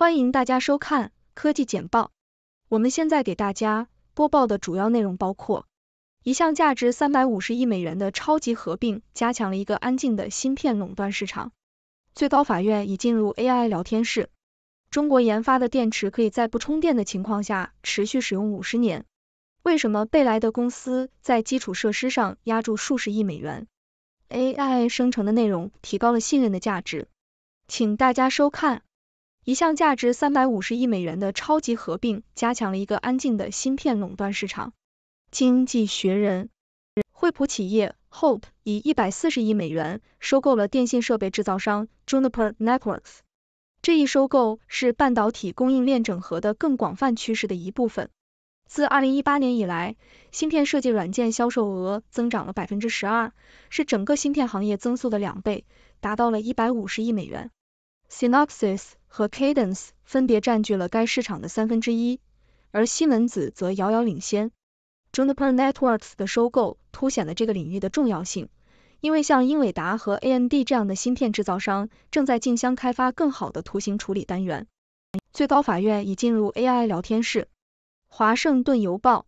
欢迎大家收看科技简报。我们现在给大家播报的主要内容包括：一项价值三百五十亿美元的超级合并加强了一个安静的芯片垄断市场；最高法院已进入 AI 聊天室；中国研发的电池可以在不充电的情况下持续使用五十年；为什么贝莱德公司在基础设施上压住数十亿美元？AI 生成的内容提高了信任的价值。请大家收看。一项价值三百五十亿美元的超级合并，加强了一个安静的芯片垄断市场。经济学人，惠普企业 Hope 以一百四十亿美元收购了电信设备制造商 Juniper Networks。这一收购是半导体供应链整合的更广泛趋势的一部分。自二零一八年以来，芯片设计软件销售额增长了百分之十二，是整个芯片行业增速的两倍，达到了一百五十亿美元。Synopsys 和 Cadence 分别占据了该市场的三分之一，而西门子则遥遥领先。Juniper Networks 的收购凸显了这个领域的重要性，因为像英伟达和 AMD 这样的芯片制造商正在竞相开发更好的图形处理单元。最高法院已进入 AI 聊天室。华盛顿邮报：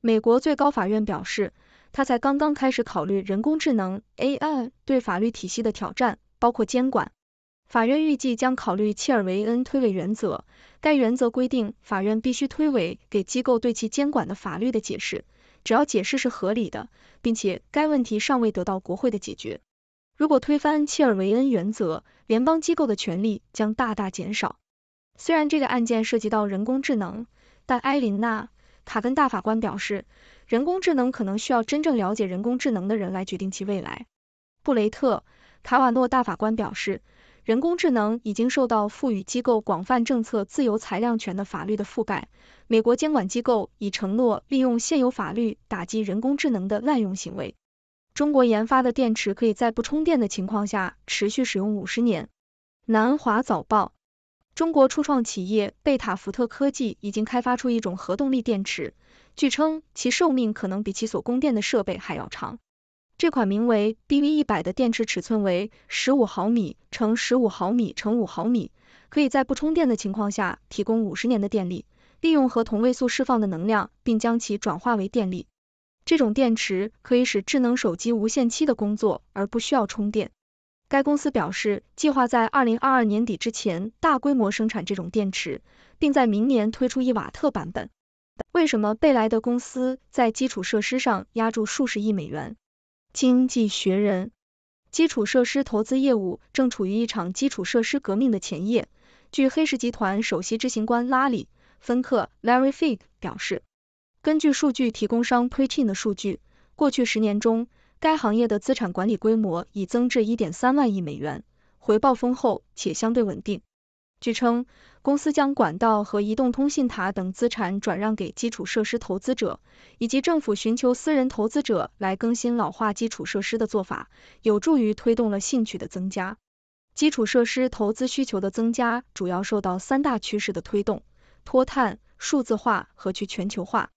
美国最高法院表示，它才刚刚开始考虑人工智能 AI 对法律体系的挑战，包括监管。法院预计将考虑切尔维恩推诿原则，该原则规定法院必须推诿给机构对其监管的法律的解释，只要解释是合理的，并且该问题尚未得到国会的解决。如果推翻切尔维恩原则，联邦机构的权利将大大减少。虽然这个案件涉及到人工智能，但埃琳娜·卡根大法官表示，人工智能可能需要真正了解人工智能的人来决定其未来。布雷特·卡瓦诺大法官表示。人工智能已经受到赋予机构广泛政策自由裁量权的法律的覆盖。美国监管机构已承诺利用现有法律打击人工智能的滥用行为。中国研发的电池可以在不充电的情况下持续使用五十年。南华早报：中国初创企业贝塔福特科技已经开发出一种核动力电池，据称其寿命可能比其所供电的设备还要长。这款名为 BV 一百的电池尺寸为十五毫米乘十五毫米乘五毫米，可以在不充电的情况下提供五十年的电力，利用和同位素释放的能量，并将其转化为电力。这种电池可以使智能手机无限期的工作而不需要充电。该公司表示，计划在二零二二年底之前大规模生产这种电池，并在明年推出一瓦特版本。为什么贝莱德公司在基础设施上压注数十亿美元？《经济学人》：基础设施投资业务正处于一场基础设施革命的前夜。据黑石集团首席执行官拉里·芬克 （Larry Fink） 表示，根据数据提供商 p r e c h i n 的数据，过去十年中，该行业的资产管理规模已增至1.3万亿美元，回报丰厚且相对稳定。据称，公司将管道和移动通信塔等资产转让给基础设施投资者，以及政府寻求私人投资者来更新老化基础设施的做法，有助于推动了兴趣的增加。基础设施投资需求的增加主要受到三大趋势的推动：脱碳、数字化和去全球化。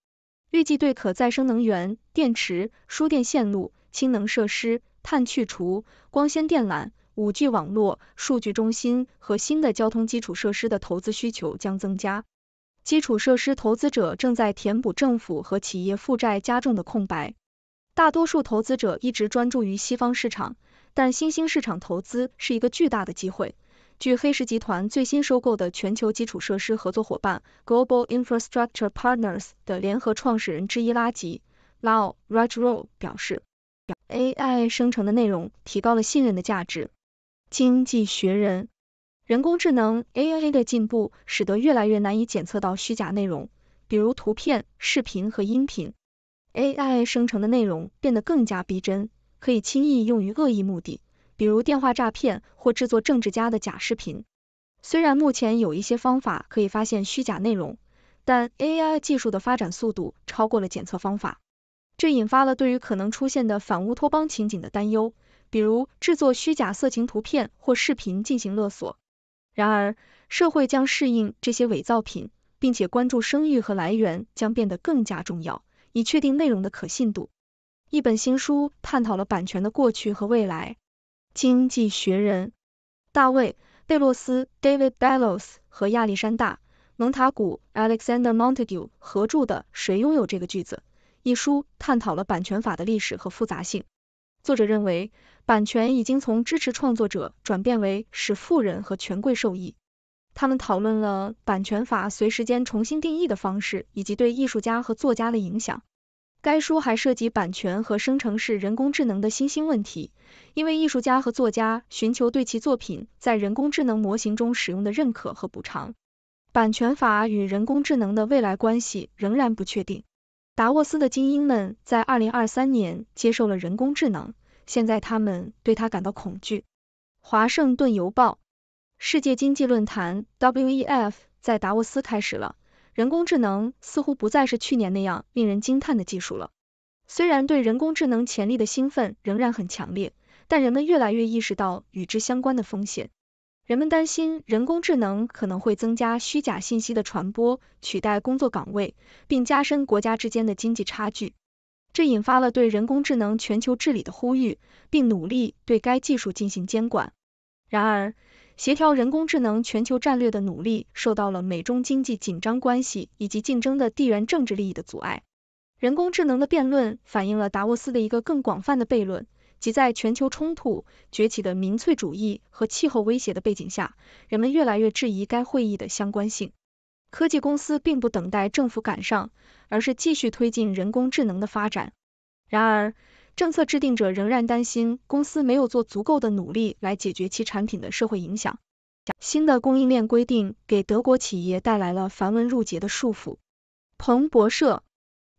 预计对可再生能源、电池、输电线路、氢能设施、碳去除、光纤电缆。五 G 网络、数据中心和新的交通基础设施的投资需求将增加。基础设施投资者正在填补政府和企业负债加重的空白。大多数投资者一直专注于西方市场，但新兴市场投资是一个巨大的机会。据黑石集团最新收购的全球基础设施合作伙伴 Global Infrastructure Partners 的联合创始人之一拉吉拉奥·拉 r o 表示，AI 生成的内容提高了信任的价值。《经济学人》：人工智能 （AI） 的进步使得越来越难以检测到虚假内容，比如图片、视频和音频。AI 生成的内容变得更加逼真，可以轻易用于恶意目的，比如电话诈骗或制作政治家的假视频。虽然目前有一些方法可以发现虚假内容，但 AI 技术的发展速度超过了检测方法，这引发了对于可能出现的反乌托邦情景的担忧。比如制作虚假色情图片或视频进行勒索。然而，社会将适应这些伪造品，并且关注声誉和来源将变得更加重要，以确定内容的可信度。一本新书探讨了版权的过去和未来。《经济学人》大卫贝洛斯 （David Bellows） 和亚历山大蒙塔古 （Alexander Montague） 合著的《谁拥有这个句子》一书，探讨了版权法的历史和复杂性。作者认为，版权已经从支持创作者转变为使富人和权贵受益。他们讨论了版权法随时间重新定义的方式，以及对艺术家和作家的影响。该书还涉及版权和生成式人工智能的新兴问题，因为艺术家和作家寻求对其作品在人工智能模型中使用的认可和补偿。版权法与人工智能的未来关系仍然不确定。达沃斯的精英们在2023年接受了人工智能，现在他们对它感到恐惧。华盛顿邮报，世界经济论坛 （WEF） 在达沃斯开始了。人工智能似乎不再是去年那样令人惊叹的技术了。虽然对人工智能潜力的兴奋仍然很强烈，但人们越来越意识到与之相关的风险。人们担心人工智能可能会增加虚假信息的传播、取代工作岗位，并加深国家之间的经济差距。这引发了对人工智能全球治理的呼吁，并努力对该技术进行监管。然而，协调人工智能全球战略的努力受到了美中经济紧张关系以及竞争的地缘政治利益的阻碍。人工智能的辩论反映了达沃斯的一个更广泛的悖论。即在全球冲突崛起的民粹主义和气候威胁的背景下，人们越来越质疑该会议的相关性。科技公司并不等待政府赶上，而是继续推进人工智能的发展。然而，政策制定者仍然担心公司没有做足够的努力来解决其产品的社会影响。新的供应链规定给德国企业带来了繁文缛节的束缚。彭博社。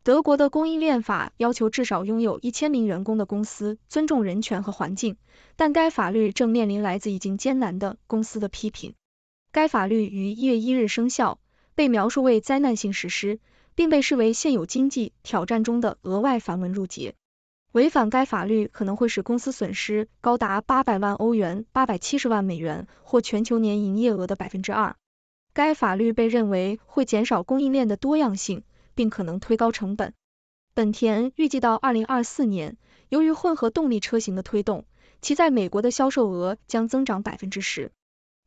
德国的供应链法要求至少拥有一千名员工的公司尊重人权和环境，但该法律正面临来自已经艰难的公司的批评。该法律于一月一日生效，被描述为灾难性实施，并被视为现有经济挑战中的额外繁文缛节。违反该法律可能会使公司损失高达八百万欧元、八百七十万美元或全球年营业额的百分之二。该法律被认为会减少供应链的多样性。并可能推高成本。本田预计到二零二四年，由于混合动力车型的推动，其在美国的销售额将增长百分之十。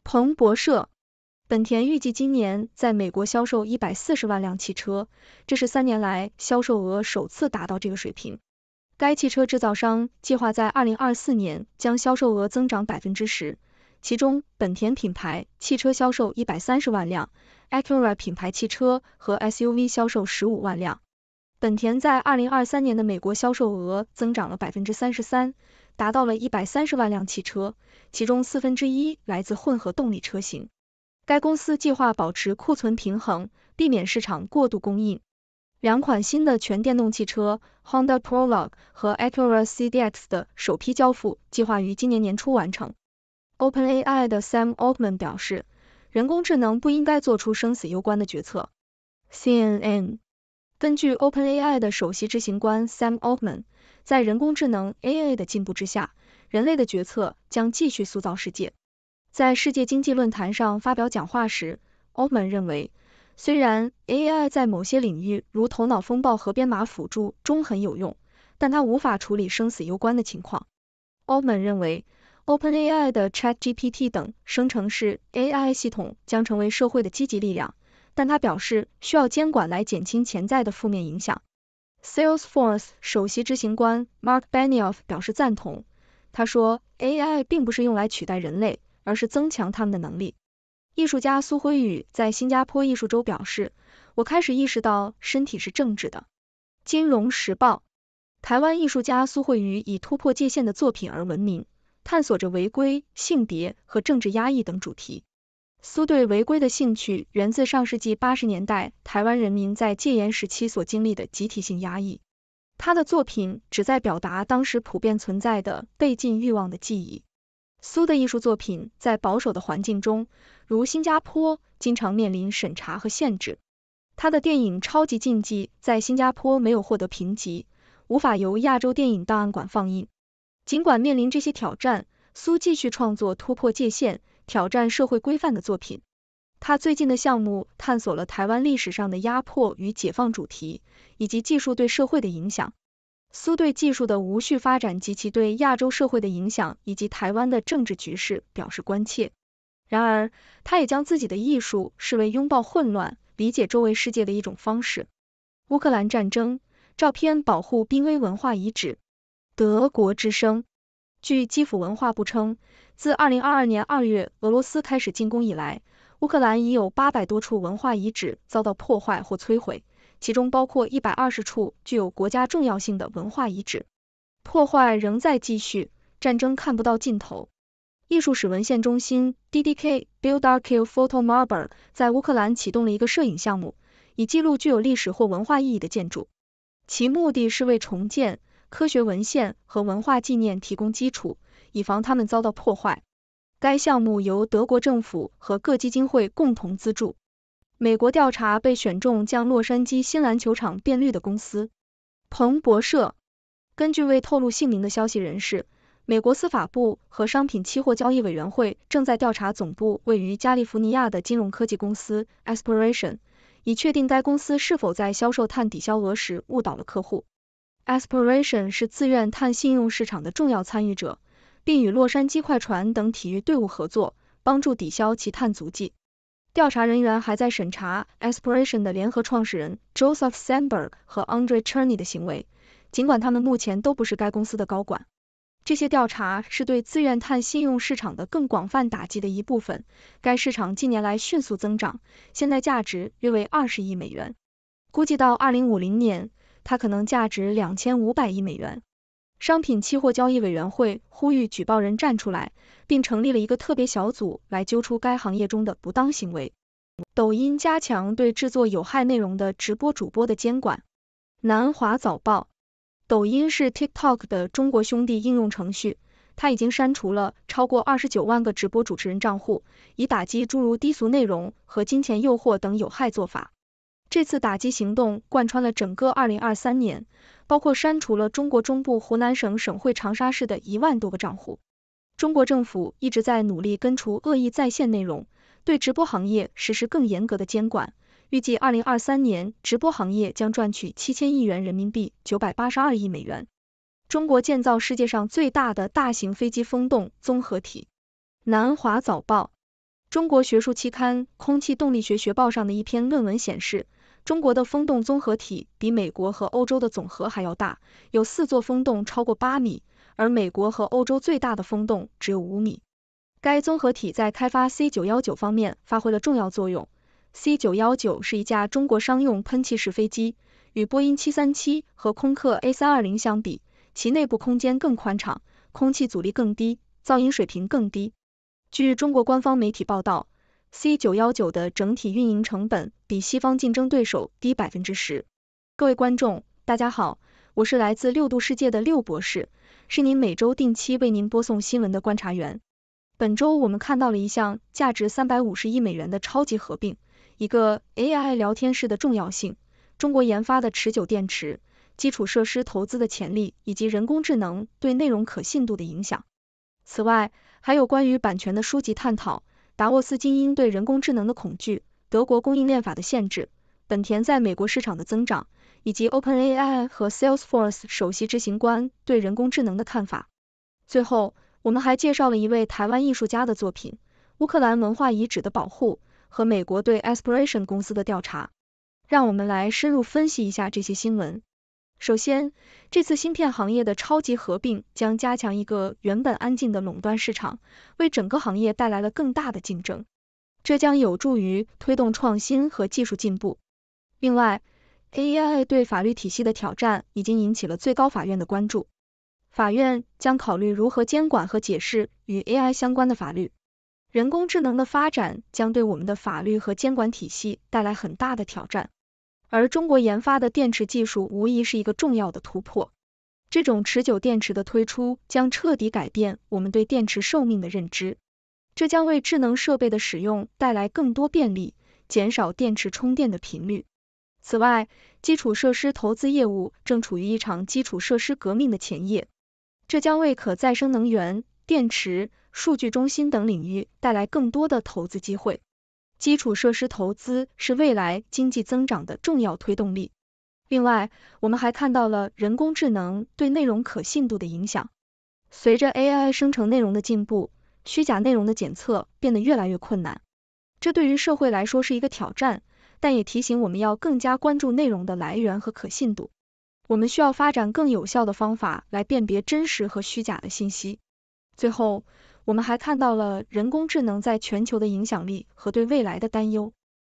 彭博社，本田预计今年在美国销售一百四十万辆汽车，这是三年来销售额首次达到这个水平。该汽车制造商计划在二零二四年将销售额增长百分之十。其中，本田品牌汽车销售一百三十万辆，Acura 品牌汽车和 SUV 销售十五万辆。本田在二零二三年的美国销售额增长了百分之三十三，达到了一百三十万辆汽车，其中四分之一来自混合动力车型。该公司计划保持库存平衡，避免市场过度供应。两款新的全电动汽车 Honda Prologue 和 Acura CDX 的首批交付计划于今年年初完成。OpenAI 的 Sam Altman 表示，人工智能不应该做出生死攸关的决策。CNN 根据 OpenAI 的首席执行官 Sam Altman，在人工智能 AI 的进步之下，人类的决策将继续塑造世界。在世界经济论坛上发表讲话时，Altman 认为，虽然 AI 在某些领域如头脑风暴和编码辅助中很有用，但它无法处理生死攸关的情况。Altman 认为。OpenAI 的 ChatGPT 等生成式 AI 系统将成为社会的积极力量，但他表示需要监管来减轻潜在的负面影响。Salesforce 首席执行官 Mark Benioff 表示赞同，他说 AI 并不是用来取代人类，而是增强他们的能力。艺术家苏辉宇在新加坡艺术周表示，我开始意识到身体是政治的。金融时报，台湾艺术家苏慧宇以突破界限的作品而闻名。探索着违规、性别和政治压抑等主题。苏对违规的兴趣源自上世纪八十年代台湾人民在戒严时期所经历的集体性压抑。他的作品旨在表达当时普遍存在的被禁欲望的记忆。苏的艺术作品在保守的环境中，如新加坡，经常面临审查和限制。他的电影《超级禁忌》在新加坡没有获得评级，无法由亚洲电影档案馆放映。尽管面临这些挑战，苏继续创作突破界限、挑战社会规范的作品。他最近的项目探索了台湾历史上的压迫与解放主题，以及技术对社会的影响。苏对技术的无序发展及其对亚洲社会的影响，以及台湾的政治局势表示关切。然而，他也将自己的艺术视为拥抱混乱、理解周围世界的一种方式。乌克兰战争照片保护濒危文化遗址。德国之声，据基辅文化部称，自二零二二年二月俄罗斯开始进攻以来，乌克兰已有八百多处文化遗址遭到破坏或摧毁，其中包括一百二十处具有国家重要性的文化遗址。破坏仍在继续，战争看不到尽头。艺术史文献中心 （DDK Build Archive Photo Marber） 在乌克兰启动了一个摄影项目，以记录具有历史或文化意义的建筑，其目的是为重建。科学文献和文化纪念提供基础，以防他们遭到破坏。该项目由德国政府和各基金会共同资助。美国调查被选中将洛杉矶新篮球场变绿的公司。彭博社根据未透露姓名的消息人士，美国司法部和商品期货交易委员会正在调查总部位于加利福尼亚的金融科技公司 a s p i r a t i o n 以确定该公司是否在销售碳抵消额时误导了客户。Aspiration 是自愿碳信用市场的重要参与者，并与洛杉矶快船等体育队伍合作，帮助抵消其碳足迹。调查人员还在审查 Aspiration 的联合创始人 Joseph Sandberg 和 Andre c h e r n e y 的行为，尽管他们目前都不是该公司的高管。这些调查是对自愿碳信用市场的更广泛打击的一部分。该市场近年来迅速增长，现在价值约为二十亿美元，估计到二零五零年。它可能价值两千五百亿美元。商品期货交易委员会呼吁举报人站出来，并成立了一个特别小组来揪出该行业中的不当行为。抖音加强对制作有害内容的直播主播的监管。南华早报：抖音是 TikTok 的中国兄弟应用程序，它已经删除了超过二十九万个直播主持人账户，以打击诸如低俗内容和金钱诱惑等有害做法。这次打击行动贯穿了整个二零二三年，包括删除了中国中部湖南省省会长沙市的一万多个账户。中国政府一直在努力根除恶意在线内容，对直播行业实施更严格的监管。预计二零二三年，直播行业将赚取七千亿元人民币九百八十二亿美元。中国建造世界上最大的大型飞机风洞综合体。南华早报、中国学术期刊《空气动力学学报》上的一篇论文显示。中国的风洞综合体比美国和欧洲的总和还要大，有四座风洞超过八米，而美国和欧洲最大的风洞只有五米。该综合体在开发 C 九幺九方面发挥了重要作用。C 九幺九是一架中国商用喷气式飞机，与波音七三七和空客 A 三二零相比，其内部空间更宽敞，空气阻力更低，噪音水平更低。据中国官方媒体报道，C 九幺九的整体运营成本。比西方竞争对手低百分之十。各位观众，大家好，我是来自六度世界的六博士，是您每周定期为您播送新闻的观察员。本周我们看到了一项价值三百五十亿美元的超级合并，一个 AI 聊天室的重要性，中国研发的持久电池，基础设施投资的潜力，以及人工智能对内容可信度的影响。此外，还有关于版权的书籍探讨，达沃斯精英对人工智能的恐惧。德国供应链法的限制，本田在美国市场的增长，以及 OpenAI 和 Salesforce 首席执行官对人工智能的看法。最后，我们还介绍了一位台湾艺术家的作品，乌克兰文化遗址的保护，和美国对 Aspiration 公司的调查。让我们来深入分析一下这些新闻。首先，这次芯片行业的超级合并将加强一个原本安静的垄断市场，为整个行业带来了更大的竞争。这将有助于推动创新和技术进步。另外，AI 对法律体系的挑战已经引起了最高法院的关注。法院将考虑如何监管和解释与 AI 相关的法律。人工智能的发展将对我们的法律和监管体系带来很大的挑战。而中国研发的电池技术无疑是一个重要的突破。这种持久电池的推出将彻底改变我们对电池寿命的认知。这将为智能设备的使用带来更多便利，减少电池充电的频率。此外，基础设施投资业务正处于一场基础设施革命的前夜，这将为可再生能源、电池、数据中心等领域带来更多的投资机会。基础设施投资是未来经济增长的重要推动力。另外，我们还看到了人工智能对内容可信度的影响。随着 AI 生成内容的进步。虚假内容的检测变得越来越困难，这对于社会来说是一个挑战，但也提醒我们要更加关注内容的来源和可信度。我们需要发展更有效的方法来辨别真实和虚假的信息。最后，我们还看到了人工智能在全球的影响力和对未来的担忧。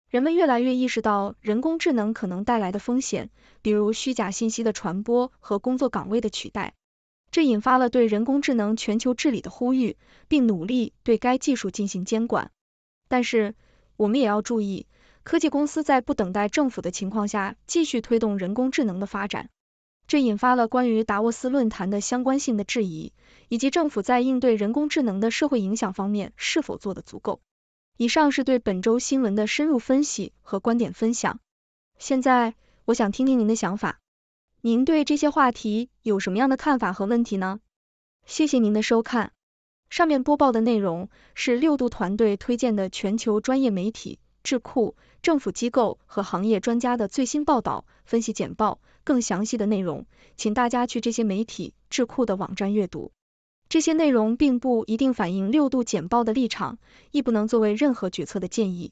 人们越来越意识到人工智能可能带来的风险，比如虚假信息的传播和工作岗位的取代。这引发了对人工智能全球治理的呼吁，并努力对该技术进行监管。但是，我们也要注意，科技公司在不等待政府的情况下继续推动人工智能的发展，这引发了关于达沃斯论坛的相关性的质疑，以及政府在应对人工智能的社会影响方面是否做得足够。以上是对本周新闻的深入分析和观点分享。现在，我想听听您的想法。您对这些话题有什么样的看法和问题呢？谢谢您的收看。上面播报的内容是六度团队推荐的全球专业媒体、智库、政府机构和行业专家的最新报道、分析简报。更详细的内容，请大家去这些媒体、智库的网站阅读。这些内容并不一定反映六度简报的立场，亦不能作为任何决策的建议。